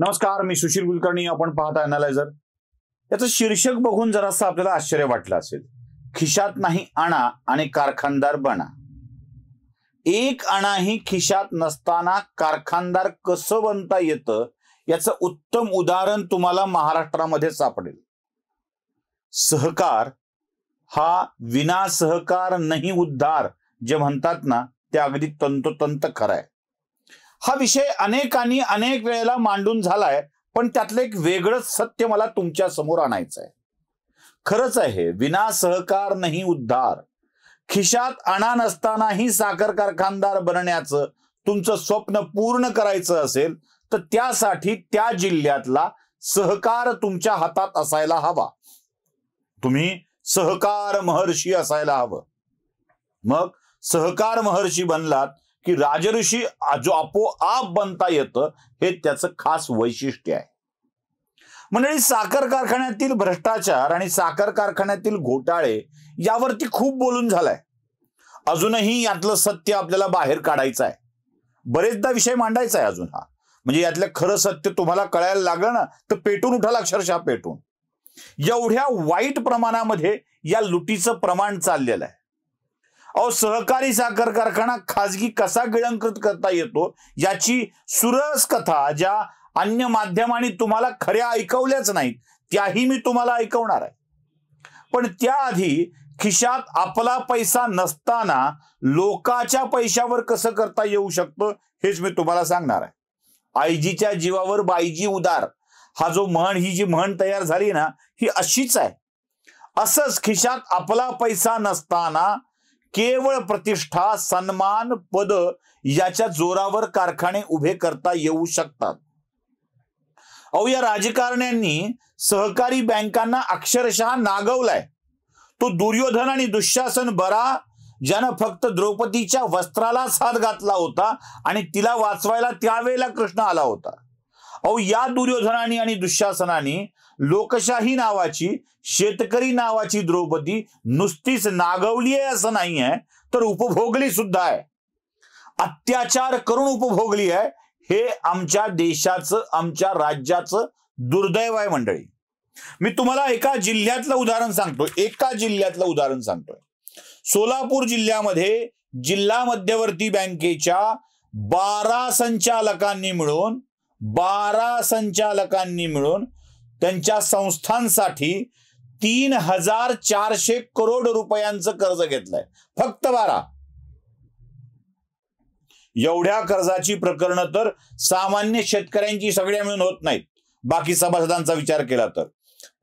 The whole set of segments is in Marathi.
नमस्कार मी सुशील कुलकर्णी आपण पाहता अनालायझर याचं शीर्षक बघून जरासं आपल्याला आश्चर्य वाटलं असेल खिशात नाही आणा आणि कारखानदार बना एक आणाही खिशात नसताना कारखानदार कसं बनता येतं याचं उत्तम उदाहरण तुम्हाला महाराष्ट्रामध्ये सापडेल सहकार हा विना सहकार नाही उद्धार जे म्हणतात ना ते अगदी तंतोतंत खरं आहे हा विषय अनेकांनी अनेक वेळेला मांडून झालाय पण त्यातलं एक वेगळंच सत्य मला तुमच्या समोर आणायचं आहे खरंच आहे विना सहकार नाही उद्धार खिशात आणा नसतानाही साखर कारखानदार बनण्याचं तुमचं स्वप्न पूर्ण करायचं असेल तर त्यासाठी त्या जिल्ह्यातला सहकार तुमच्या हातात असायला हवा तुम्ही सहकार महर्षी असायला हवं मग सहकार महर्षी बनलात की राजऋषी जो आपोआप बनता येतं हे त्याचं खास वैशिष्ट्य आहे मंडळी साखर कारखान्यातील भ्रष्टाचार आणि साखर कारखान्यातील घोटाळे यावरती खूप बोलून झालाय अजूनही यातलं सत्य आपल्याला बाहेर काढायचं आहे बरेचदा विषय मांडायचा आहे अजून हा म्हणजे यातलं खरं सत्य तुम्हाला कळायला लागलं ना तर पेटून उठाल अक्षरशः पेटून एवढ्या वाईट प्रमाणामध्ये या लुटीचं प्रमाण चाललेलं आहे अहो सहकारी साखर कारखाना खाजगी कसा गिळंकृत करता येतो याची सुरस कथा ज्या अन्य माध्यमांनी तुम्हाला खऱ्या ऐकवल्याच नाहीत त्याही मी तुम्हाला ऐकवणार आहे पण त्याआधी खिशात आपला पैसा नसताना लोकाच्या पैशावर कसं करता येऊ शकतं हेच मी तुम्हाला सांगणार आहे आईजीच्या जीवावर बाईजी उदार हा जो म्हण ही जी म्हण तयार झाली ना ही अशीच आहे असंच खिशात आपला पैसा नसताना केवळ प्रतिष्ठा सन्मान पद याच्या जोरावर कारखाने उभे करता येऊ शकतात अहो या राजकारण्यांनी सहकारी बँकांना अक्षरशः नागवलाय तो दुर्योधन आणि दुःशासन बरा ज्यानं फक्त द्रौपदीच्या वस्त्राला साथ घातला होता आणि तिला वाचवायला त्यावेळेला कृष्ण आला होता अहो या दुर्योधनानी आणि दुःशासनाने लोकशाही नावाची शेतकरी नावाची द्रौपदी नुसतीच नागवली आहे असं नाही आहे तर उपभोगली सुद्धा आहे अत्याचार करून उपभोगली आहे हे आमच्या देशाचं आमच्या राज्याचं दुर्दैव आहे मंडळी मी तुम्हाला एका जिल्ह्यातलं उदाहरण सांगतो एका जिल्ह्यातलं उदाहरण सांगतोय सोलापूर जिल्ह्यामध्ये जिल्हा मध्यवर्ती बँकेच्या बारा संचालकांनी मिळून बारा संचालकांनी मिळून त्यांच्या संस्थांसाठी तीन हजार चारशे करोड रुपयांचं कर्ज घेतलंय फक्त बारा एवढ्या कर्जाची प्रकरणं तर सामान्य शेतकऱ्यांची सगळ्या मिळून होत नाहीत बाकी सभासदांचा विचार केला तर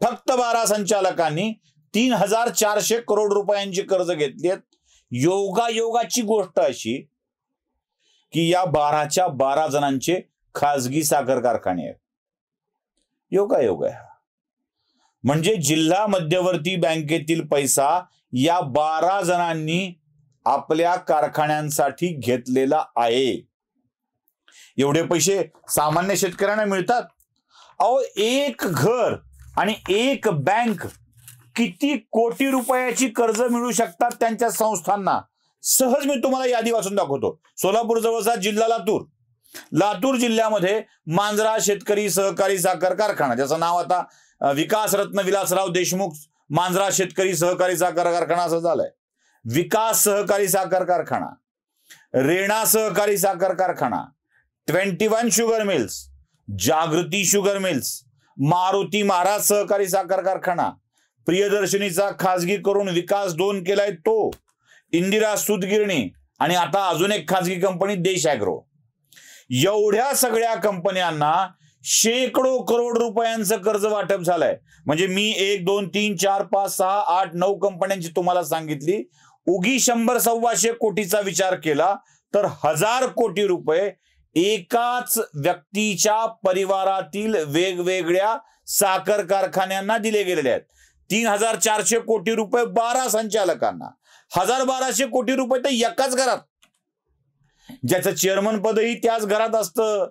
फक्त बारा संचालकांनी तीन हजार चारशे करोड रुपयांची कर्ज घेतली आहेत योगायोगाची गोष्ट अशी की या बाराच्या बारा जणांचे खाजगी साखर कारखाने आहेत योगा आहे म्हणजे जिल्हा मध्यवर्ती बँकेतील पैसा या बारा जणांनी आपल्या कारखान्यांसाठी घेतलेला आहे एवढे पैसे सामान्य शेतकऱ्यांना मिळतात अहो एक घर आणि एक बँक किती कोटी रुपयाची कर्ज मिळू शकतात त्यांच्या संस्थांना सहज मी तुम्हाला यादी वाचून दाखवतो सोलापूर जवळचा जिल्हा लातूर लातूर जिल्ह्यामध्ये मांजरा शेतकरी सहकारी साखर कारखाना ज्याचं नाव आता विकास रत्न विलासराव देशमुख मांजरा शेतकरी सहकारी साखर कारखाना असं झालंय विकास सहकारी साखर कारखाना रेणा सहकारी साखर कारखाना twenty one sugar mills Jagruti sugar mills Maruti Maharaj सहकारी साखर कारखाना प्रियदर्शनीचा खाजगी करून विकास दोन केलाय तो इंदिरा सुतगिरणी आणि आता अजून एक खाजगी कंपनी देश अॅग्रो एवढ्या सगळ्या कंपन्यांना शेकडो करोड रुपयांचं कर्ज वाटप झालंय म्हणजे मी एक दोन तीन चार पाच सहा आठ नऊ कंपन्यांची तुम्हाला सांगितली उगी शंभर सव्वाशे कोटीचा विचार केला तर हजार कोटी रुपये एकाच व्यक्तीच्या परिवारातील वेगवेगळ्या साखर कारखान्यांना दिले गेलेले आहेत तीन हजार चारशे कोटी रुपये बारा संचालकांना हजार बाराशे कोटी रुपये तर एकाच घरात ज्याचं चेअरमन पदही त्याच घरात असतं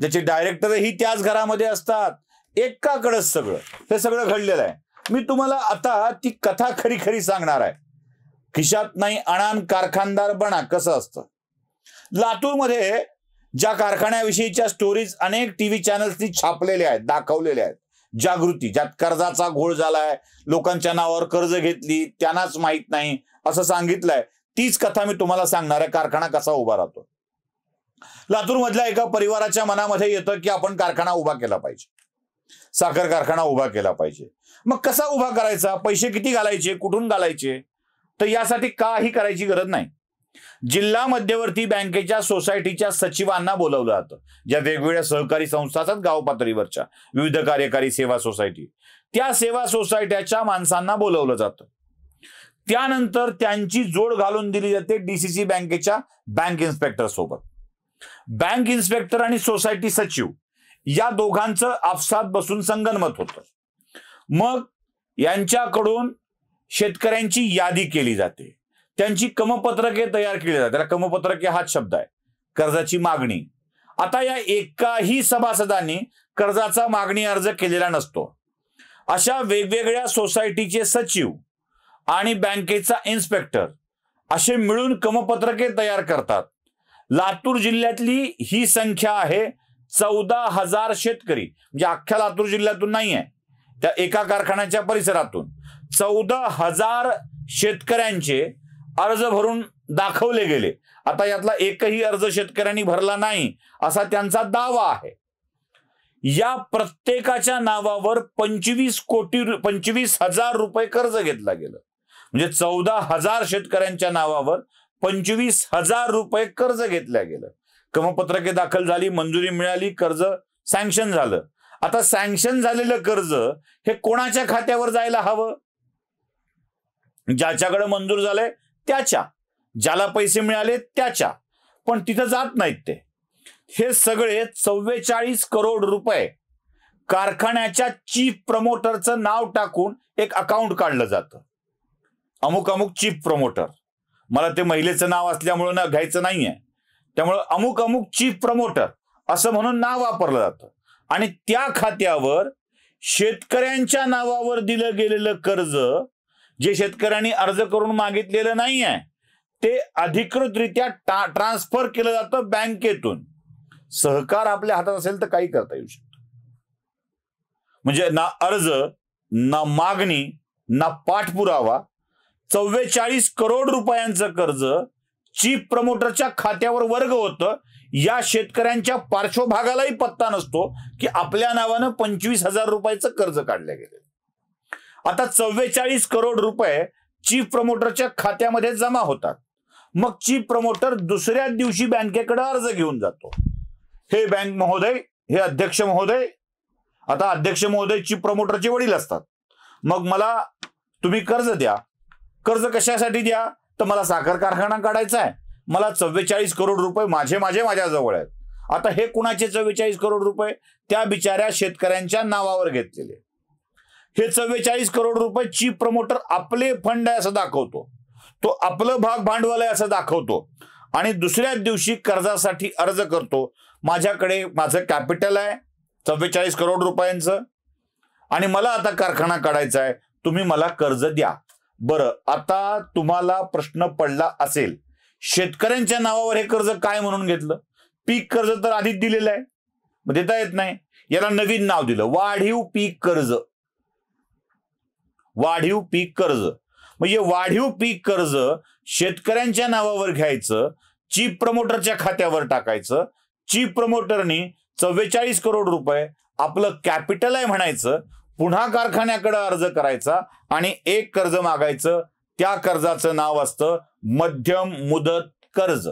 ज्याचे डायरेक्टरही त्याच घरामध्ये असतात एकाकडं सगळं हे सगळं घडलेलं आहे मी तुम्हाला आता ती कथा खरी खरी सांगणार आहे खिशात नाही अणान कारखानदार बना कसं असतं लातूरमध्ये ज्या कारखान्याविषयीच्या स्टोरीज अनेक टीव्ही चॅनल्सनी छापलेल्या आहेत दाखवलेल्या आहेत जागृती ज्यात कर्जाचा घोळ झालाय लोकांच्या नावावर कर्ज घेतली त्यांनाच माहीत नाही असं सांगितलंय तीच कथा मी तुम्हाला सांगणार आहे कारखाना कसा उभा राहतो मधल्या एका परिवाराच्या मनामध्ये येतं की आपण कारखाना उभा केला पाहिजे साखर कारखाना उभा केला पाहिजे मग कसा उभा करायचा पैसे किती घालायचे कुठून घालायचे तर यासाठी काही करायची गरज नाही जिल्हा मध्यवर्ती बँकेच्या सोसायटीच्या सचिवांना बोलवलं जातं ज्या वेगवेगळ्या सहकारी संस्था असतात गाव पातळीवरच्या विविध कार्यकारी सेवा सोसायटी त्या सेवा सोसायट्याच्या माणसांना बोलवलं जातं त्यानंतर त्यांची जोड घालून दिली जाते डीसीसी बँकेच्या बँक इन्स्पेक्टर सोबत बँक इन्स्पेक्टर आणि सोसायटी सचिव या दोघांचं आपसात बसून संगनमत होतं मग यांच्याकडून शेतकऱ्यांची यादी केली जाते त्यांची कमपत्रके तयार केली जाते त्याला कमपत्रके हाच शब्द आहे कर्जाची मागणी आता या एकाही सभासदांनी कर्जाचा मागणी अर्ज केलेला नसतो अशा वेगवेगळ्या सोसायटीचे सचिव आणि बँकेचा इन्स्पेक्टर असे मिळून कमपत्रके तयार करतात लातूर जिल्ह्यातली ही संख्या आहे चौदा हजार शेतकरी म्हणजे अख्ख्या लातूर जिल्ह्यातून नाही आहे त्या एका कारखान्याच्या परिसरातून चौदा हजार शेतकऱ्यांचे अर्ज भरून दाखवले गेले आता यातला एकही अर्ज शेतकऱ्यांनी भरला नाही असा त्यांचा दावा आहे या प्रत्येकाच्या नावावर पंचवीस कोटी पंचवीस हजार रुपये कर्ज घेतला गेलं म्हणजे चौदा हजार शेतकऱ्यांच्या नावावर पंचवीस हजार रुपये कर्ज घेतल्या गेलं क्रमपत्रके दाखल झाली मंजुरी मिळाली कर्ज सँक्शन झालं आता सँक्शन झालेलं कर्ज हे कोणाच्या खात्यावर जायला हवं ज्याच्याकडे मंजूर झालंय त्याच्या ज्याला पैसे मिळाले त्याच्या पण तिथं जात नाहीत ते हे सगळे चव्वेचाळीस करोड रुपये कारखान्याच्या चीफ प्रमोटरचं नाव टाकून एक अकाउंट काढलं जातं अमुक अमुक चीफ प्रमोटर मला ते महिलेचं नाव असल्यामुळं ना घ्यायचं नाहीये त्यामुळं अमुक अमुक चीफ प्रमोटर असं म्हणून नाव वापरलं जातं आणि त्या खात्यावर शेतकऱ्यांच्या नावावर दिलं गेलेलं कर्ज जे शेतकऱ्यांनी अर्ज करून मागितलेलं नाही आहे ते अधिकृतरित्या ट्रान्सफर केलं जातं बँकेतून सहकार आपल्या हातात असेल तर काही करता येऊ शकतं म्हणजे ना अर्ज ना मागणी ना पाठपुरावा चव्वेचाळीस करोड रुपयांचं कर्ज चीफ प्रमोटरच्या खात्यावर वर्ग होतं या शेतकऱ्यांच्या पार्श्वभागालाही पत्ता नसतो की आपल्या नावानं पंचवीस हजार रुपयाचं कर्ज काढलं गेलं आता चव्वेचाळीस करोड रुपये चीफ प्रमोटरच्या खात्यामध्ये जमा होतात मग चीफ प्रमोटर दुसऱ्या दिवशी बँकेकडे अर्ज घेऊन जातो हे बँक महोदय हे अध्यक्ष महोदय आता अध्यक्ष महोदय चीफ प्रमोटरचे वडील असतात मग मला तुम्ही कर्ज द्या कर्ज कशासाठी द्या तर मला साखर कारखाना काढायचा आहे मला चव्वेचाळीस करोड रुपये माझे माझे माझ्याजवळ आहेत आता हे कुणाचे चव्वेचाळीस करोड रुपये त्या बिचाऱ्या शेतकऱ्यांच्या नावावर घेतलेले हे चव्वेचाळीस करोड रुपये चीफ प्रमोटर आपले फंड आहे असं दाखवतो तो आपलं भाग भांडवल आहे असं दाखवतो आणि दुसऱ्याच दिवशी कर्जासाठी अर्ज करतो माझ्याकडे माझं कॅपिटल आहे चव्वेचाळीस करोड रुपयांचं आणि मला आता कारखाना काढायचा आहे तुम्ही मला कर्ज द्या बरं आता तुम्हाला प्रश्न पडला असेल शेतकऱ्यांच्या नावावर हे कर्ज काय म्हणून घेतलं पीक कर्ज तर आधीच दिलेलं आहे मग देता येत नाही याला नवीन नाव दिलं वाढीव पीक कर्ज वाढीव पीक कर्ज म्हणजे वाढीव पीक कर्ज शेतकऱ्यांच्या नावावर घ्यायचं चीप प्रमोटरच्या खात्यावर टाकायचं चीप प्रमोटरनी चव्वेचाळीस करोड रुपये आपलं कॅपिटल आहे म्हणायचं पुन्हा कारखान्याकडे अर्ज करायचा आणि एक कर्ज मागायचं त्या कर्जाचं नाव असतं मध्यम मुदत कर्ज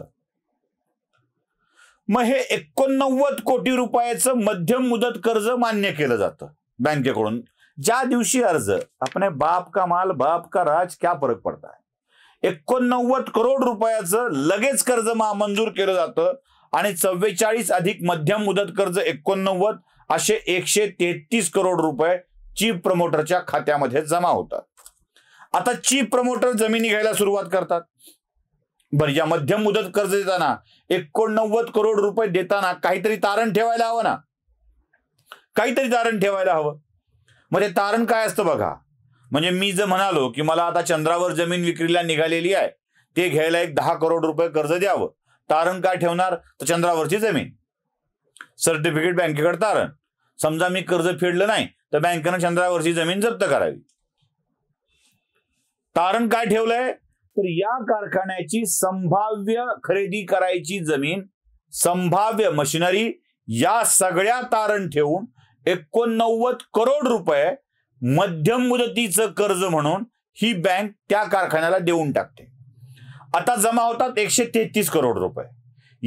मग हे एकोणनव्वद कोटी रुपयाचं मध्यम मुदत कर्ज मान्य केलं जातं बँकेकडून ज्या दिवशी अर्ज आपण बाप का माल बाप का राज क्या फरक पडता एकोणनव्वद करोड रुपयाचं लगेच कर्ज मंजूर केलं जातं आणि चव्वेचाळीस अधिक मध्यम मुदत कर्ज एकोणनव्वद असे एकशे तेहतीस करोड रुपये चीफ प्रमोटरच्या खात्यामध्ये जमा होतात आता चीफ प्रमोटर जमिनी घ्यायला सुरुवात करतात बरं या मध्यम मुदत कर्ज देताना एकोणनव्वद करोड रुपये देताना काहीतरी तारण ठेवायला हवं ना काहीतरी तारण ठेवायला हवं मग ते म्हणजे तारण काय असतं बघा म्हणजे मी जर म्हणालो की मला आता चंद्रावर जमीन विक्रीला निघालेली आहे ते घ्यायला एक दहा करोड रुपये कर्ज द्यावं तारण काय ठेवणार तर चंद्रावरची जमीन सर्टिफिकेट बँकेकडे तारण समजा मी कर्ज फेडलं नाही तर बँकेनं चंद्रावरची जमीन जप्त करावी तारण काय ठेवलंय तर या कारखान्याची संभाव्य खरेदी करायची जमीन संभाव्य मशिनरी या सगळ्या तारण ठेवून एकोणनव्वद करोड रुपये मध्यम मुदतीचं कर्ज म्हणून ही बँक त्या कारखान्याला देऊन टाकते आता जमा होतात एकशे तेहतीस करोड रुपये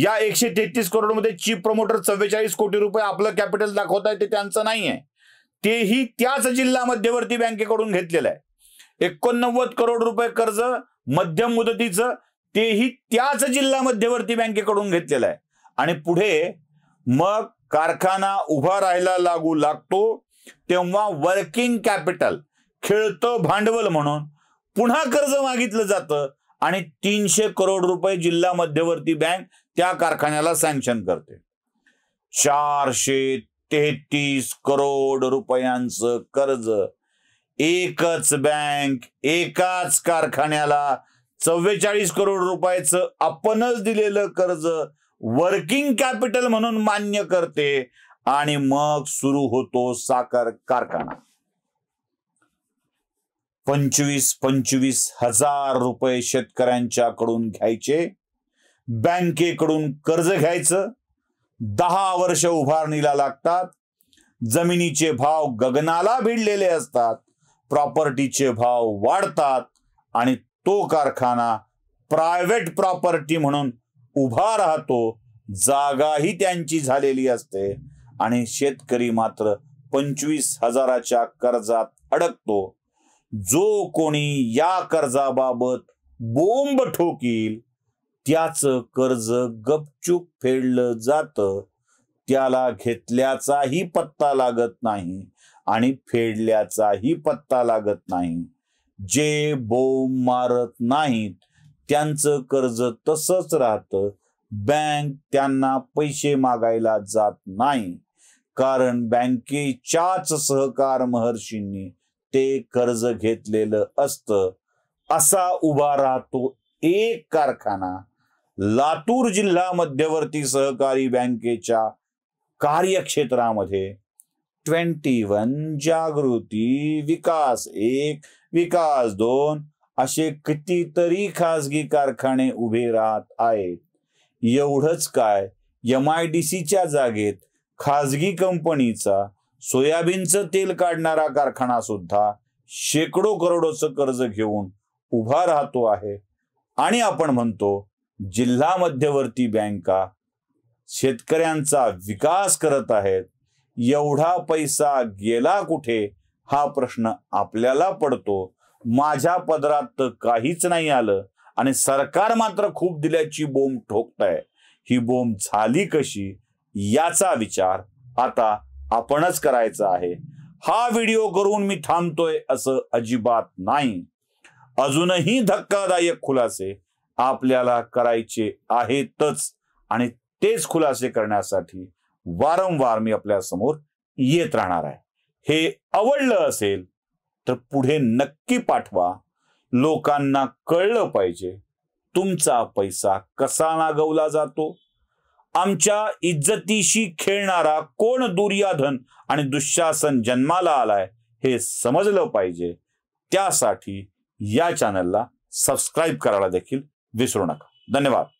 या एकशे तेहतीस मध्ये चीफ प्रमोटर चव्वेचाळीस कोटी रुपये आपलं कॅपिटल दाखवत आहे ते त्यांचं नाही आहे तेही त्याच जिल्हा मध्यवर्ती बँकेकडून घेतलेलं आहे एकोणनव्वद करोड रुपये कर्ज मध्यम मुदतीचं तेही त्याच जिल्हा मध्यवर्ती बँकेकडून घेतलेलं आहे आणि पुढे मग कारखाना उभा राहायला लागू लागतो तेव्हा वर्किंग कॅपिटल खेळतं भांडवल म्हणून पुन्हा कर्ज मागितलं जातं आणि तीनशे करोड रुपये जिल्हा मध्यवर्ती बँक त्या कारखान्याला सँक्शन करते चारशे तेहतीस करोड रुपयांचं कर्ज एकच बँक एकाच कारखान्याला चव्वेचाळीस करोड रुपयाचं आपणच दिलेलं कर्ज वर्किंग कॅपिटल म्हणून मान्य करते आणि मग सुरू होतो साखर कारखाना पंचवीस पंचवीस हजार रुपये शेतकऱ्यांच्याकडून घ्यायचे बँकेकडून कर्ज घ्यायचं दहा वर्ष उभारणीला लागतात जमिनीचे भाव गगनाला भिडलेले असतात प्रॉपर्टीचे भाव वाढतात आणि तो कारखाना प्रायव्हेट प्रॉपर्टी म्हणून उभा राहतो जागाही त्यांची झालेली असते आणि शेतकरी मात्र पंचवीस हजाराच्या कर्जात अडकतो जो कोणी या कर्जाबाबत बोंब ठोकील त्याचं कर्ज गपचूप फेडलं जात त्याला घेतल्याचाही पत्ता लागत नाही आणि फेडल्याचाही पत्ता लागत नाही जे बोम मारत नाहीत त्यांचं कर्ज तसंच राहतं बँक त्यांना पैसे मागायला जात नाही कारण बँकेच्याच सहकार महर्षींनी ते कर्ज घेतलेलं असतं असा उभा राहतो एक कारखाना लातूर जिल्हा मध्यवर्ती सहकारी बँकेच्या कार्यक्षेत्रामध्ये ट्वेंटी वन जागृती विकास एक विकास दोन असे कितीतरी खासगी कारखाने उभे राहत आहेत एवढंच काय एम आय डी सीच्या जागेत खाजगी कंपनीचा सोयाबीनचं तेल काढणारा कारखाना सुद्धा शेकडो करोडोचं कर्ज घेऊन उभा राहतो आहे आणि आपण म्हणतो जिल्हा मध्यवर्ती बँका शेतकऱ्यांचा विकास करत आहेत एवढा पैसा गेला कुठे हा प्रश्न आपल्याला पडतो माझ्या पदरात तर काहीच नाही आलं आणि सरकार मात्र खूप दिल्याची बोंब ठोकताय ही बोंब झाली कशी याचा विचार आता आपणच करायचा आहे हा व्हिडिओ करून मी थांबतोय असं अजिबात नाही अजूनही धक्कादायक खुलासे आपल्याला करायचे आहेतच आणि तेच खुलासे करण्यासाठी वारंवार मी आपल्या समोर येत राहणार आहे हे आवडलं असेल तर पुढे नक्की पाठवा लोकांना कळलं पाहिजे तुमचा पैसा कसा नागवला जातो आमच्या इज्जतीशी खेळणारा कोण दुर्याधन आणि दुःशासन जन्माला आलाय हे समजलं पाहिजे त्यासाठी या चॅनलला सबस्क्राईब करायला देखील विसरू नका धन्यवाद